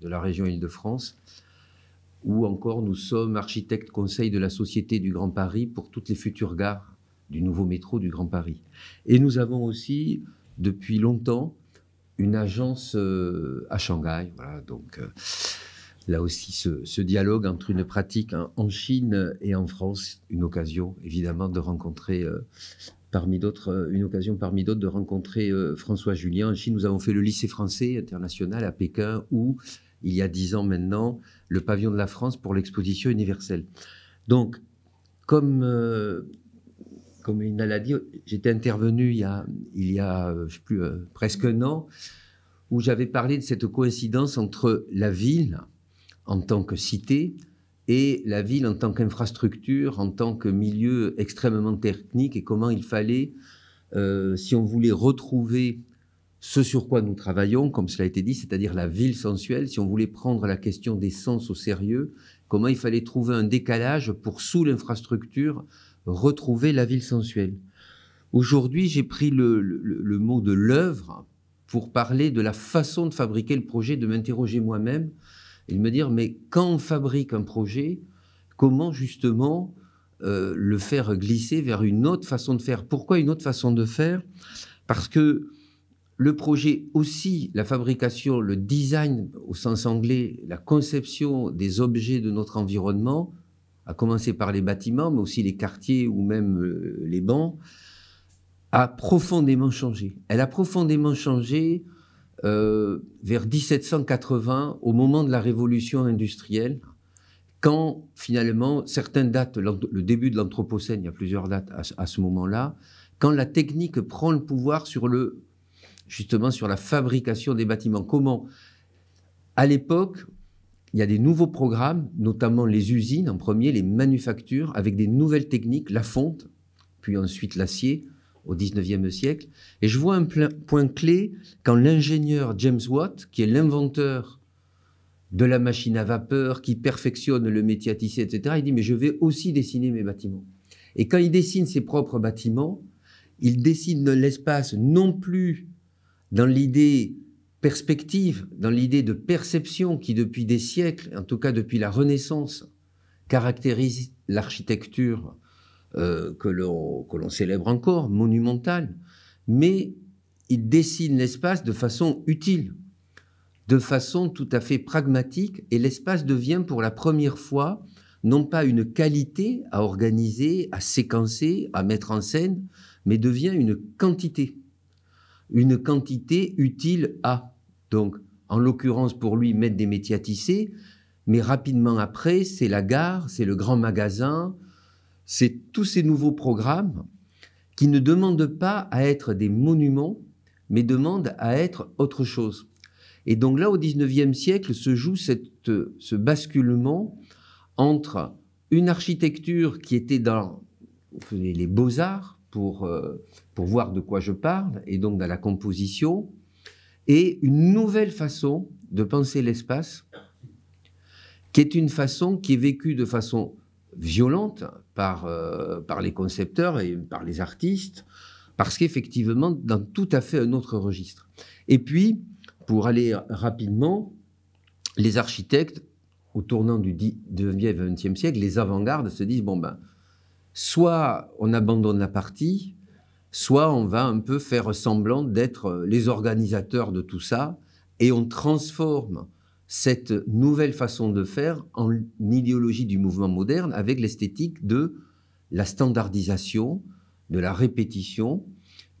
de la région Île-de-France, ou encore nous sommes architectes conseil de la Société du Grand Paris pour toutes les futures gares du nouveau métro du Grand Paris. Et nous avons aussi, depuis longtemps, une agence euh, à Shanghai. Voilà, donc euh, là aussi, ce, dialogue entre une pratique en, Chine et en France, une occasion évidemment de rencontrer euh, parmi d'autres, euh, une occasion parmi d'autres de rencontrer euh, François Julien en Chine. Nous avons fait le lycée français international à Pékin où, il y a dix ans maintenant, le pavillon de la France pour l'exposition universelle. Donc, comme, euh, comme il l'a dit, j'étais intervenu il y a, presque un an, où j'avais parlé de cette coïncidence entre la ville, en tant que cité, et la ville en tant qu'infrastructure, en tant que milieu extrêmement technique et comment il fallait, euh, si on voulait retrouver ce sur quoi nous travaillons, comme cela a été dit, c'est-à-dire la ville sensuelle, si on voulait prendre la question des sens au sérieux, comment il fallait trouver un décalage pour, sous l'infrastructure, retrouver la ville sensuelle. Aujourd'hui, j'ai pris le, mot de l'œuvre pour parler de la façon de fabriquer le projet, de m'interroger moi-même et me dire, mais quand on fabrique un projet, comment justement euh, le faire glisser vers une autre façon de faire Pourquoi une autre façon de faire Parce que le projet aussi, la fabrication, le design au sens anglais, la conception des objets de notre environnement, à commencer par les bâtiments, mais aussi les quartiers ou même euh, les bancs, a profondément changé. Elle a profondément changé euh, vers 1780, au moment de la révolution industrielle, quand finalement, certaines dates, le début de l'Anthropocène, il y a plusieurs dates à, ce moment-là, quand la technique prend le pouvoir sur le, justement sur la fabrication des bâtiments. Comment À l'époque, il y a des nouveaux programmes, notamment les usines en premier, les manufactures, avec des nouvelles techniques, la fonte, puis ensuite l'acier, au 19e siècle. Et je vois un point clé quand l'ingénieur James Watt, qui est l'inventeur de la machine à vapeur, qui perfectionne le métier à tisser, etc., il dit, mais je vais aussi dessiner mes bâtiments. Et quand il dessine ses propres bâtiments, il dessine l'espace non plus dans l'idée perspective, dans l'idée de perception qui depuis des siècles, en tout cas depuis la Renaissance, caractérise l'architecture euh, que l'on célèbre encore, monumental. mais il dessine l'espace de façon utile, de façon tout à fait pragmatique, et l'espace devient pour la première fois non pas une qualité à organiser, à séquencer, à mettre en scène, mais devient une quantité, une quantité utile à. Donc, en l'occurrence pour lui, mettre des métiers à tisser, mais rapidement après, c'est la gare, c'est le grand magasin, c'est tous ces nouveaux programmes qui ne demandent pas à être des monuments, mais demandent à être autre chose. Et donc là, au XIXe siècle, se joue ce basculement entre une architecture qui était dans les beaux-arts, pour, euh, pour voir de quoi je parle, et donc dans la composition, et une nouvelle façon de penser l'espace, qui est une façon qui est vécue de façon violente par, euh, par les concepteurs et par les artistes, parce qu'effectivement, dans tout à fait un autre registre. Et puis, pour aller rapidement, les architectes, au tournant du 19e XXe siècle, les avant-gardes se disent, bon ben, soit on abandonne la partie, soit on va un peu faire semblant d'être les organisateurs de tout ça, et on transforme cette nouvelle façon de faire en idéologie du mouvement moderne avec l'esthétique de la standardisation, de la répétition,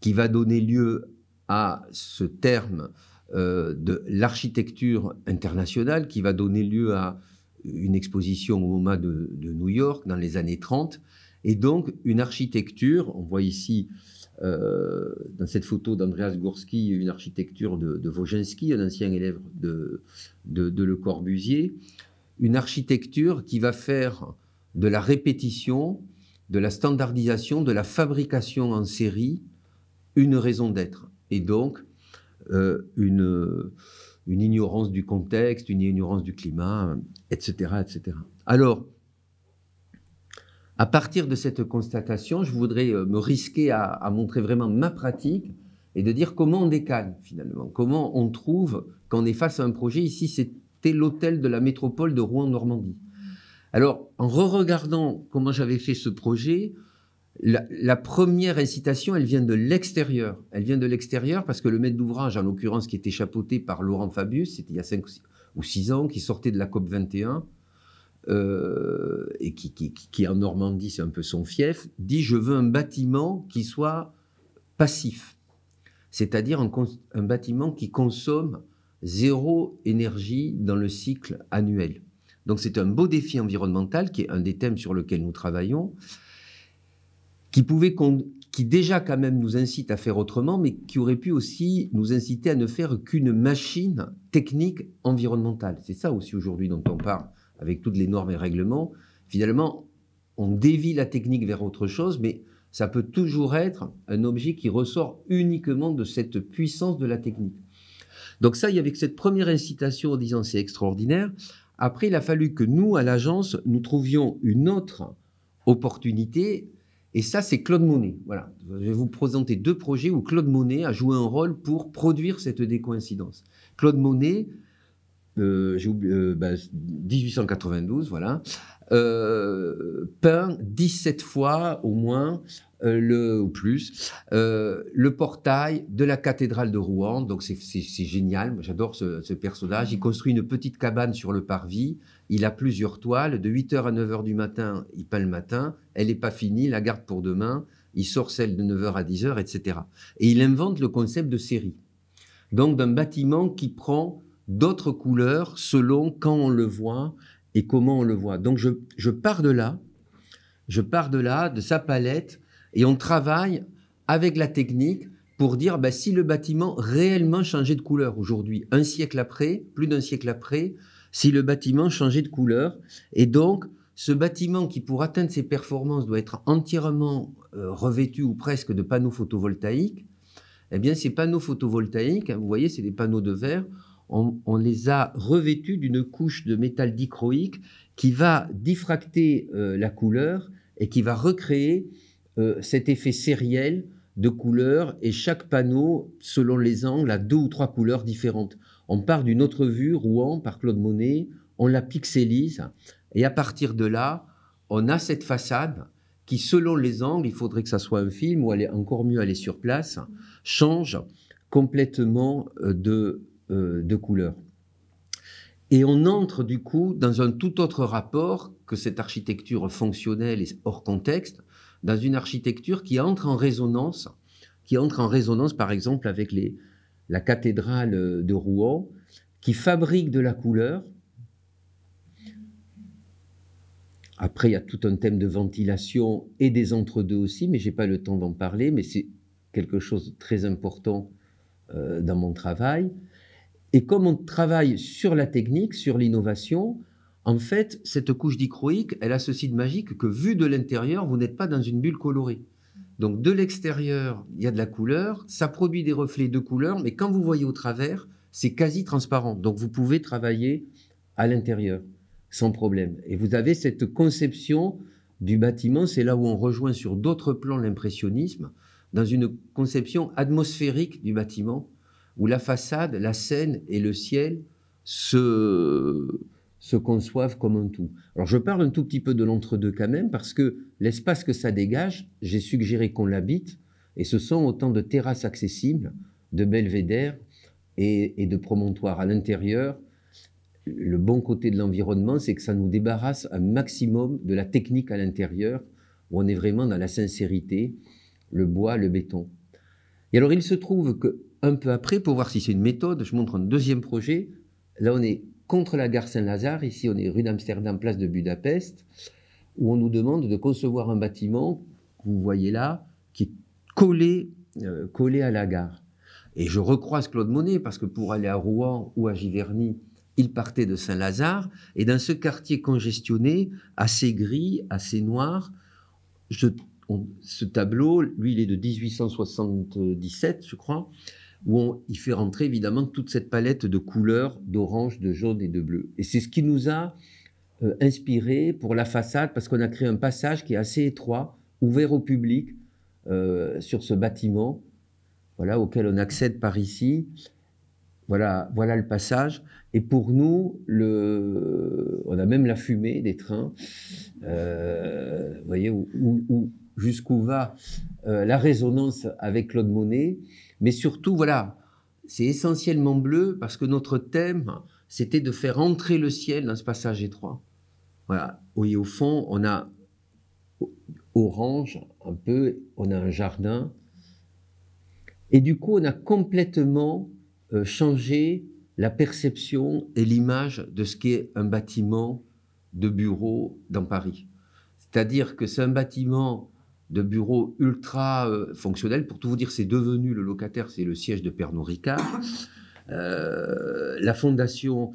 qui va donner lieu à ce terme euh, de l'architecture internationale, qui va donner lieu à une exposition au MoMA de New York dans les années 30, et donc, une architecture, on voit ici euh, dans cette photo d'Andreas Gorski une architecture de, de un ancien élève de, Le Corbusier, une architecture qui va faire de la répétition, de la standardisation, de la fabrication en série une raison d'être. Et donc, euh, une, une ignorance du contexte, une ignorance du climat, etc. etc. Alors, à partir de cette constatation, je voudrais euh, me risquer à, montrer vraiment ma pratique et de dire comment on décale finalement, comment on trouve qu'on est face à un projet. Ici, c'était l'hôtel de la métropole de Rouen-Normandie. Alors, en re-regardant comment j'avais fait ce projet, la, la, première incitation, elle vient de l'extérieur. Elle vient de l'extérieur parce que le maître d'ouvrage, en l'occurrence, qui était chapeauté par Laurent Fabius, c'était il y a 5 ou 6 ans, qui sortait de la COP 21, euh, et qui, qui, qui, en Normandie, c'est un peu son fief, dit je veux un bâtiment qui soit passif, c'est-à-dire un, un, bâtiment qui consomme zéro énergie dans le cycle annuel. Donc c'est un beau défi environnemental qui est un des thèmes sur lequel nous travaillons, qui, pouvait qui déjà quand même nous incite à faire autrement, mais qui aurait pu aussi nous inciter à ne faire qu'une machine technique environnementale. C'est ça aussi aujourd'hui dont on parle avec toutes les normes et règlements, finalement, on dévie la technique vers autre chose, mais ça peut toujours être un objet qui ressort uniquement de cette puissance de la technique. Donc ça, il y avait cette première incitation en disant c'est extraordinaire. Après, il a fallu que nous, à l'agence, nous trouvions une autre opportunité. Et ça, c'est Claude Monet. Voilà. Je vais vous présenter deux projets où Claude Monet a joué un rôle pour produire cette décoïncidence. Claude Monet, 1892, euh, euh, bah, voilà, euh, peint 17 fois au moins le ou plus le portail de la cathédrale de Rouen. Donc c'est génial, j'adore ce, ce, personnage. Il construit une petite cabane sur le parvis. Il a plusieurs toiles. De 8h à 9h du matin, il peint le matin. Elle n'est pas finie, la garde pour demain. Il sort celle de 9h à 10h, etc. Et il invente le concept de série. Donc d'un bâtiment qui prend d'autres couleurs selon quand on le voit et comment on le voit. Donc je, pars de là, je pars de là, de sa palette, et on travaille avec la technique pour dire ben, si le bâtiment réellement changeait de couleur aujourd'hui, un siècle après, plus d'un siècle après, si le bâtiment changeait de couleur. Et donc, ce bâtiment qui, pour atteindre ses performances, doit être entièrement euh, revêtu ou presque de panneaux photovoltaïques, eh bien, ces panneaux photovoltaïques, hein, vous voyez, c'est des panneaux de verre, on, les a revêtus d'une couche de métal dichroïque qui va diffracter euh, la couleur et qui va recréer euh, cet effet sériel de couleurs et chaque panneau, selon les angles, a deux ou trois couleurs différentes. On part d'une autre vue, Rouen, par Claude Monet, on la pixelise. et à partir de là, on a cette façade qui, selon les angles, il faudrait que ça soit un film ou encore mieux aller sur place, change complètement euh, de euh, de couleur. Et on entre du coup dans un tout autre rapport que cette architecture fonctionnelle et hors contexte, dans une architecture qui entre en résonance, qui entre en résonance par exemple avec les, la cathédrale euh, de Rouen, qui fabrique de la couleur. Après, il y a tout un thème de ventilation et des entre-deux aussi, mais je n'ai pas le temps d'en parler, mais c'est quelque chose de très important euh, dans mon travail. Et comme on travaille sur la technique, sur l'innovation, en fait, cette couche dichroïque, elle a ceci de magique que vu de l'intérieur, vous n'êtes pas dans une bulle colorée. Donc de l'extérieur, il y a de la couleur, ça produit des reflets de couleur, mais quand vous voyez au travers, c'est quasi transparent. Donc vous pouvez travailler à l'intérieur sans problème. Et vous avez cette conception du bâtiment, c'est là où on rejoint sur d'autres plans l'impressionnisme, dans une conception atmosphérique du bâtiment où la façade, la scène et le ciel se, conçoivent comme un tout. Alors je parle un tout petit peu de l'entre-deux quand même, parce que l'espace que ça dégage, j'ai suggéré qu'on l'habite, et ce sont autant de terrasses accessibles, de belvédères et, et de promontoires à l'intérieur. Le bon côté de l'environnement, c'est que ça nous débarrasse un maximum de la technique à l'intérieur, où on est vraiment dans la sincérité, le bois, le béton. Et alors il se trouve que un peu après pour voir si c'est une méthode. Je montre un deuxième projet. Là, on est contre la gare Saint-Lazare. Ici, on est rue d'Amsterdam, place de Budapest, où on nous demande de concevoir un bâtiment, vous voyez là, qui est collé, euh, collé à la gare. Et je recroise Claude Monet parce que pour aller à Rouen ou à Giverny, il partait de Saint-Lazare. Et dans ce quartier congestionné, assez gris, assez noir, ce tableau, lui, il est de 1877, je crois où il fait rentrer évidemment toute cette palette de couleurs d'orange, de jaune et de bleu. Et c'est ce qui nous a inspirés euh, inspiré pour la façade, parce qu'on a créé un passage qui est assez étroit, ouvert au public, euh, sur ce bâtiment, voilà, auquel on accède par ici. Voilà, voilà le passage. Et pour nous, on a même la fumée des trains. Euh, vous voyez jusqu'où va la résonance avec Claude Monet. Mais surtout, voilà, c'est essentiellement bleu parce que notre thème, c'était de faire entrer le ciel dans ce passage étroit. Voilà. Oui, au fond, on a orange un peu, on a un jardin. Et du coup, on a complètement euh, changé la perception et l'image de ce qu'est un bâtiment de bureau dans Paris. C'est-à-dire que c'est un bâtiment de bureaux ultra euh, fonctionnels. Pour tout vous dire, c'est devenu le locataire, c'est le siège de Pernod Ricard. Euh, la fondation,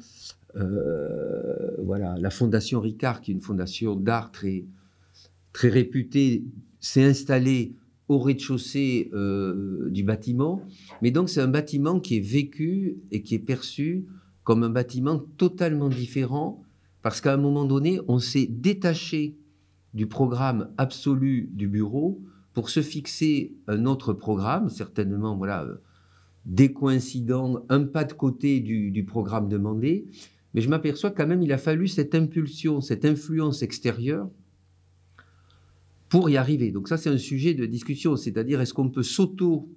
euh, voilà, la fondation Ricard, qui est une fondation d'art très, très réputée, s'est installée au rez-de-chaussée du bâtiment. Mais donc, c'est un bâtiment qui est vécu et qui est perçu comme un bâtiment totalement différent, parce qu'à un moment donné, on s'est détaché du programme absolu du bureau pour se fixer un autre programme, certainement voilà, euh, des un pas de côté du, du programme demandé. Mais je m'aperçois quand même il a fallu cette impulsion, cette influence extérieure pour y arriver. Donc ça, c'est un sujet de discussion, c'est-à-dire est-ce qu'on peut s'auto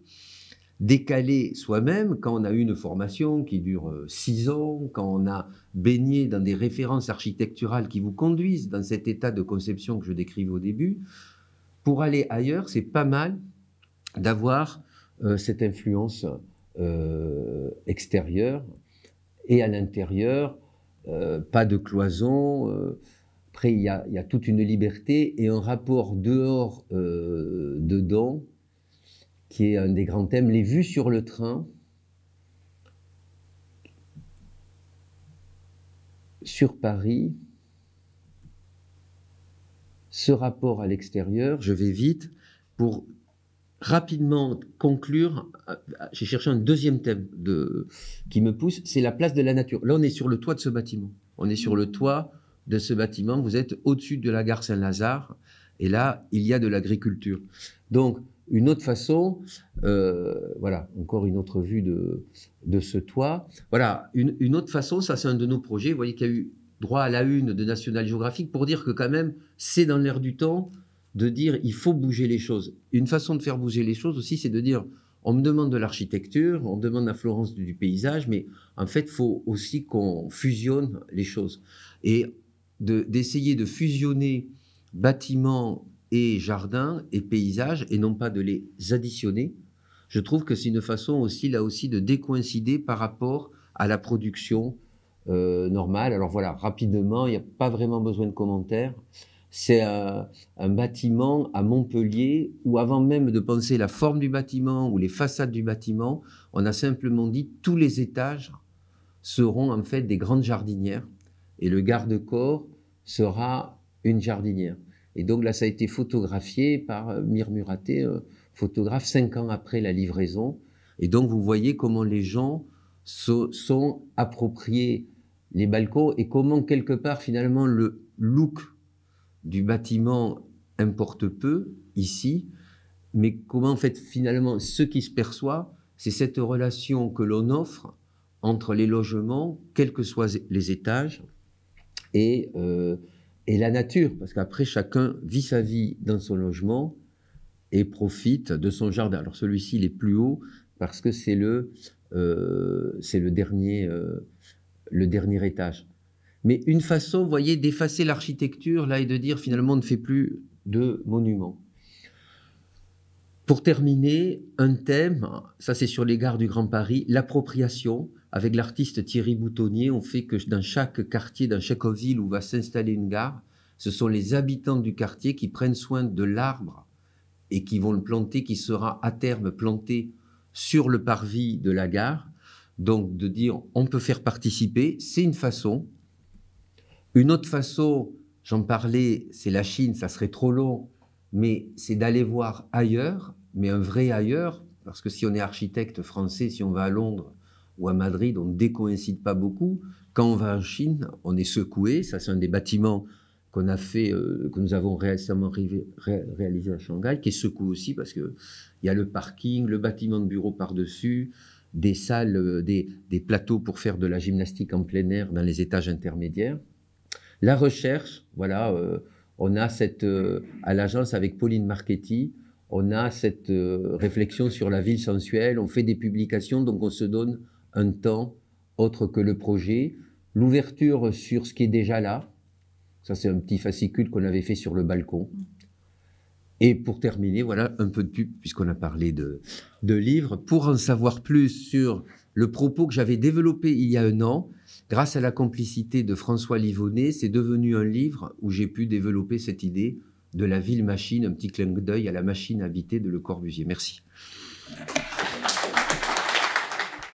décalé soi-même quand on a eu une formation qui dure euh, six ans, quand on a baigné dans des références architecturales qui vous conduisent dans cet état de conception que je décrivais au début. Pour aller ailleurs, c'est pas mal d'avoir euh, cette influence euh, extérieure et à l'intérieur, pas de cloison. après, il y, y, a toute une liberté et un rapport dehors-dedans qui est un des grands thèmes, les vues sur le train. Sur Paris, ce rapport à l'extérieur, je vais vite, pour rapidement conclure, euh, j'ai cherché un deuxième thème qui me pousse, c'est la place de la nature. Là, on est sur le toit de ce bâtiment. On est sur le toit de ce bâtiment. Vous êtes au-dessus de la gare Saint-Lazare. Et là, il y a de l'agriculture. Donc, une autre façon, euh, voilà, encore une autre vue de, ce toit. Voilà, une, autre façon, ça c'est un de nos projets, vous voyez qu'il y a eu droit à la une de National Geographic pour dire que quand même, c'est dans l'air du temps de dire il faut bouger les choses. Une façon de faire bouger les choses aussi, c'est de dire on me demande de l'architecture, on demande à Florence du, paysage, mais en fait, il faut aussi qu'on fusionne les choses. Et d'essayer de fusionner bâtiments et jardin et paysages, et non pas de les additionner, je trouve que c'est une façon aussi, là aussi, de décoïncider par rapport à la production euh, normale. Alors voilà, rapidement, il n'y a pas vraiment besoin de commentaires. C'est un, un, bâtiment à Montpellier où, avant même de penser la forme du bâtiment ou les façades du bâtiment, on a simplement dit tous les étages seront en fait des grandes jardinières et le garde-corps sera une jardinière. Et donc là, ça a été photographié par euh, Muraté, euh, photographe, cinq ans après la livraison. Et donc vous voyez comment les gens se sont appropriés les balcons et comment quelque part finalement le look du bâtiment importe peu ici, mais comment en fait finalement ce qui se perçoit, c'est cette relation que l'on offre entre les logements, quels que soient les étages, et euh, et la nature, parce qu'après chacun vit sa vie dans son logement et profite de son jardin. Alors celui-ci, il est plus haut parce que c'est le, euh, c'est le, dernier, euh, le dernier étage. Mais une façon, vous voyez, d'effacer l'architecture, là, et de dire finalement, on ne fait plus de monuments. Pour terminer, un thème, ça c'est sur les gares du Grand Paris, l'appropriation avec l'artiste Thierry Boutonnier, on fait que dans chaque quartier, dans chaque ville où va s'installer une gare, ce sont les habitants du quartier qui prennent soin de l'arbre et qui vont le planter, qui sera à terme planté sur le parvis de la gare. Donc de dire on peut faire participer, c'est une façon. Une autre façon, j'en parlais, c'est la Chine, ça serait trop long, mais c'est d'aller voir ailleurs, mais un vrai ailleurs, parce que si on est architecte français, si on va à Londres, ou à Madrid, on ne décoïncide pas beaucoup. Quand on va en Chine, on est secoué. Ça, c'est un des bâtiments qu'on a fait, euh, que nous avons récemment réalisé à Shanghai, qui est secoué aussi parce qu'il y a le parking, le bâtiment de bureau par-dessus, des salles, euh, des, plateaux pour faire de la gymnastique en plein air dans les étages intermédiaires. La recherche, voilà, euh, on a cette, à l'agence avec Pauline Marchetti, on a cette réflexion sur la ville sensuelle, on fait des publications, donc on se donne un temps autre que le projet, l'ouverture sur ce qui est déjà là, ça c'est un petit fascicule qu'on avait fait sur le balcon. Et pour terminer, voilà un peu de pub, puisqu'on a parlé de, de livres, pour en savoir plus sur le propos que j'avais développé il y a un an, grâce à la complicité de François Livonnet, c'est devenu un livre où j'ai pu développer cette idée de la ville-machine, un petit clin d'œil à la machine habitée de Le Corbusier. Merci.